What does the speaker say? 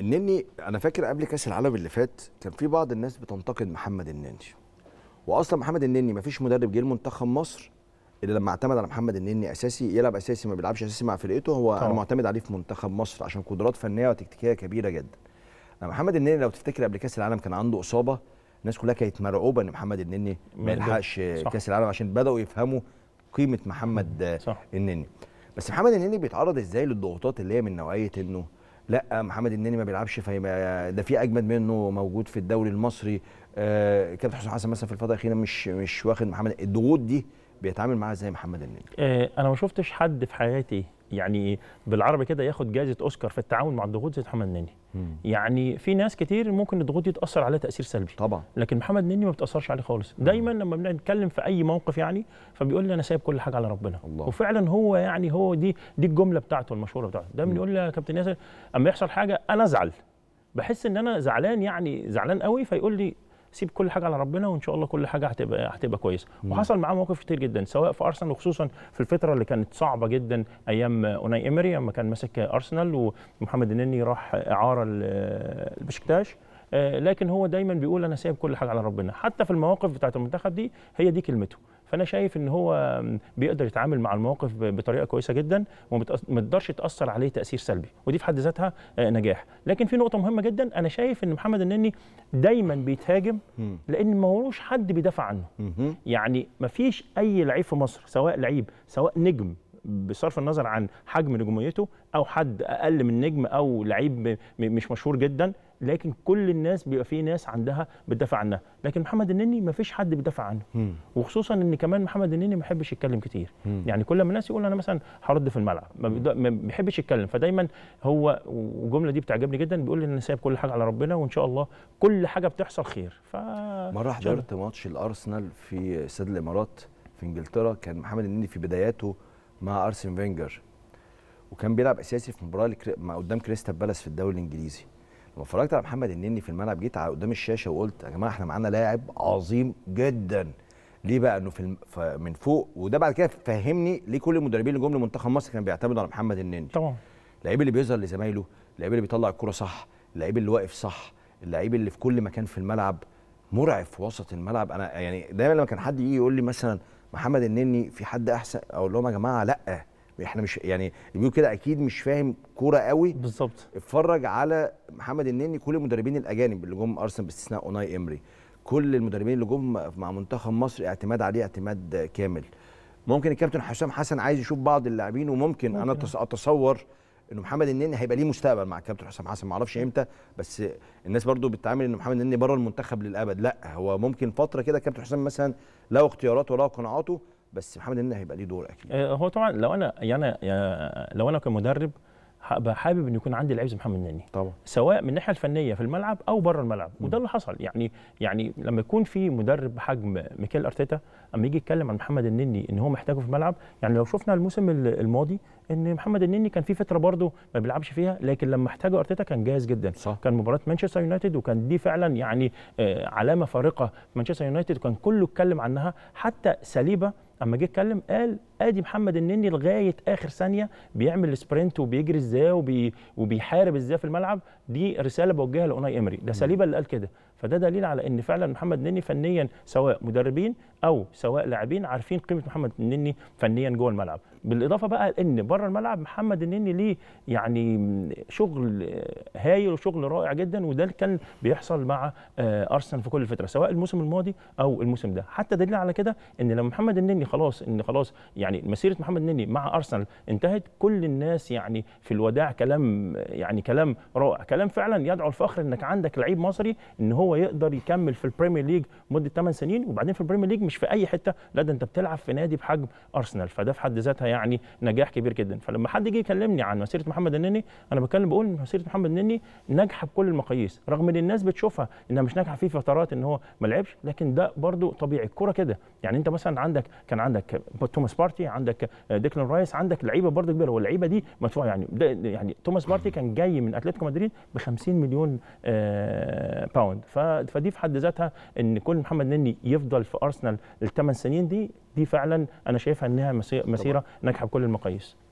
النني انا فاكر قبل كاس العالم اللي فات كان في بعض الناس بتنتقد محمد النني واصلا محمد النني مفيش مدرب جه لمنتخب مصر اللي لما اعتمد على محمد النني اساسي يلعب اساسي ما بيلعبش اساسي مع فرقته هو طبعا. انا معتمد عليه في منتخب مصر عشان قدرات فنيه وتكتيكيه كبيره جدا محمد النني لو تفتكر قبل كاس العالم كان عنده اصابه الناس كلها كانت مرعوبه ان محمد النني ما يلحقش كاس العالم عشان بداوا يفهموا قيمه محمد صح. النني بس محمد النني بيتعرض ازاي للضغوطات اللي هي من نوعيه انه لا محمد النني ما بيلعبش فيبقى ده في اجمد منه موجود في الدوري المصري آه، كابتن حسن حسن مثلا في الفتره الاخيره مش مش واخد محمد الضغوط دي بيتعامل معاها ازاي محمد النني؟ آه، انا ما شفتش حد في حياتي يعني بالعربي كده ياخد جائزه اوسكار في التعامل مع الضغوط زي محمد نني يعني في ناس كتير ممكن الضغوط دي تاثر عليها تاثير سلبي طبعا لكن محمد نني ما بتاثرش عليه خالص دايما لما بنتكلم في اي موقف يعني فبيقول لي انا سايب كل حاجه على ربنا الله. وفعلا هو يعني هو دي دي الجمله بتاعته المشهوره بتاعته دايما يقول لي يا كابتن ياسر اما يحصل حاجه انا ازعل بحس ان انا زعلان يعني زعلان قوي فيقول لي سيب كل حاجه على ربنا وان شاء الله كل حاجه هتبقى هتبقى كويسه وحصل معاه مواقف كتير جدا سواء في ارسنال وخصوصا في الفتره اللي كانت صعبه جدا ايام اوناي ايمري لما كان ماسك ارسنال ومحمد النني راح اعاره لبشكتاش آه، لكن هو دايما بيقول انا سايب كل حاجه على ربنا حتى في المواقف بتاعه المنتخب دي هي دي كلمته فانا شايف ان هو بيقدر يتعامل مع المواقف بطريقه كويسه جدا وما تقدرش تاثر عليه تاثير سلبي ودي في حد ذاتها آه، نجاح لكن في نقطه مهمه جدا انا شايف ان محمد النني دايما بيتهاجم لان ما هوش حد بيدافع عنه يعني ما فيش اي لعيب في مصر سواء لعيب سواء نجم بصرف النظر عن حجم نجوميته او حد اقل من نجم او لعيب مش مشهور جدا لكن كل الناس بيبقى في ناس عندها بتدافع عنها لكن محمد النني ما فيش حد بيدافع عنه مم. وخصوصا ان كمان محمد النني ما بيحبش يتكلم كتير مم. يعني كل ما الناس يقول انا مثلا هرد في الملعب ما بيحبش يتكلم فدايما هو والجمله دي بتعجبني جدا بيقول ان انا سايب كل حاجه على ربنا وان شاء الله كل حاجه بتحصل خير ف مره حضرت ماتش الارسنال في استاد الامارات في انجلترا كان محمد النني في بداياته مع ارسن فينجر وكان بيلعب اساسي في مباراه قدام كريستال بالاس في الدوري الانجليزي لما اتفرجت على محمد النني في الملعب جيت على قدام الشاشه وقلت يا جماعه احنا معانا لاعب عظيم جدا ليه بقى انه في من فوق وده بعد كده فهمني ليه كل المدربين اللي جم لمنتخب مصر كانوا بيعتمدوا على محمد النني طبعا اللعيب اللي بيظهر لزمايله اللعيب اللي بيطلع الكره صح اللعيب اللي واقف صح اللعيب اللي في كل مكان في الملعب مرعب في وسط الملعب انا يعني دايما لما كان حد يجي يقول لي مثلا محمد النني في حد احسن اقول لهم يا جماعه لا احنا مش يعني اللي بيقول كده اكيد مش فاهم كوره قوي بالظبط اتفرج على محمد النني كل المدربين الاجانب اللي جم ارسنال باستثناء اوناي امري كل المدربين اللي جم مع منتخب مصر اعتماد عليه اعتماد كامل ممكن الكابتن حسام حسن عايز يشوف بعض اللاعبين وممكن ممكن. انا اتصور انه محمد النني هيبقى ليه مستقبل مع الكابتن حسام حسن ما اعرفش امتى بس الناس برضو بتتعامل ان محمد النني بره المنتخب للابد لا هو ممكن فتره كده الكابتن حسام مثلا له اختياراته وله قناعاته بس محمد النني هيبقى ليه دور اكيد آه، هو طبعا لو يعني انا يعني لو انا كمدرب هبقى حابب ان يكون عندي لعيب زي محمد النني طبعا سواء من الناحيه الفنيه في الملعب او بره الملعب م. وده اللي حصل يعني يعني لما يكون في مدرب بحجم ميكيل ارتيتا اما يجي يتكلم عن محمد النني ان هو محتاجه في الملعب يعني لو شفنا الموسم الماضي ان محمد النني كان في فتره برده ما بيلعبش فيها لكن لما احتاجه ارتيتا كان جاهز جدا صح. كان مباراه مانشستر يونايتد وكان دي فعلا يعني آه، علامه فارقه في مانشستر يونايتد وكان كله اتكلم عنها حتى سليبه اما جه اتكلم قال ادي محمد النني لغايه اخر ثانيه بيعمل سبرنت وبيجري ازاي وبي وبيحارب ازاي في الملعب دي رساله بوجهها لاوناي امري ده سليبه اللي قال كده فده دليل على ان فعلا محمد النني فنيا سواء مدربين او سواء لاعبين عارفين قيمه محمد النني فنيا جوه الملعب بالاضافه بقى ان بره الملعب محمد النني ليه يعني شغل هايل وشغل رائع جدا وده اللي كان بيحصل مع آه، ارسنال في كل الفتره سواء الموسم الماضي او الموسم ده حتى دليل على كده ان لما محمد النني خلاص ان خلاص يعني مسيره محمد نني مع ارسنال انتهت كل الناس يعني في الوداع كلام يعني كلام رائع كلام فعلا يدعو الفخر انك عندك لعيب مصري ان هو يقدر يكمل في البريمير ليج مده 8 سنين وبعدين في البريمير ليج مش في اي حته لا ده انت بتلعب في نادي بحجم ارسنال فده في حد ذاتها يعني نجاح كبير جدا فلما حد يجي يكلمني عن مسيره محمد النني انا بتكلم بقول ان مسيره محمد النني ناجحه بكل المقاييس رغم ان الناس بتشوفها انها مش ناجحه في فترات ان هو ما لعبش لكن ده برده طبيعي الكوره كده يعني انت مثلا عندك كان يعني عندك توماس بارتي عندك ديكلان رايس عندك لعيبه برضه كبيره واللعيبه دي مدفوعه يعني يعني توماس بارتي كان جاي من اتلتيكو مدريد ب 50 مليون باوند آه، فدي في حد ذاتها ان كل محمد نني يفضل في ارسنال الثمان سنين دي دي فعلا انا شايفها انها مسيره ناجحه بكل المقاييس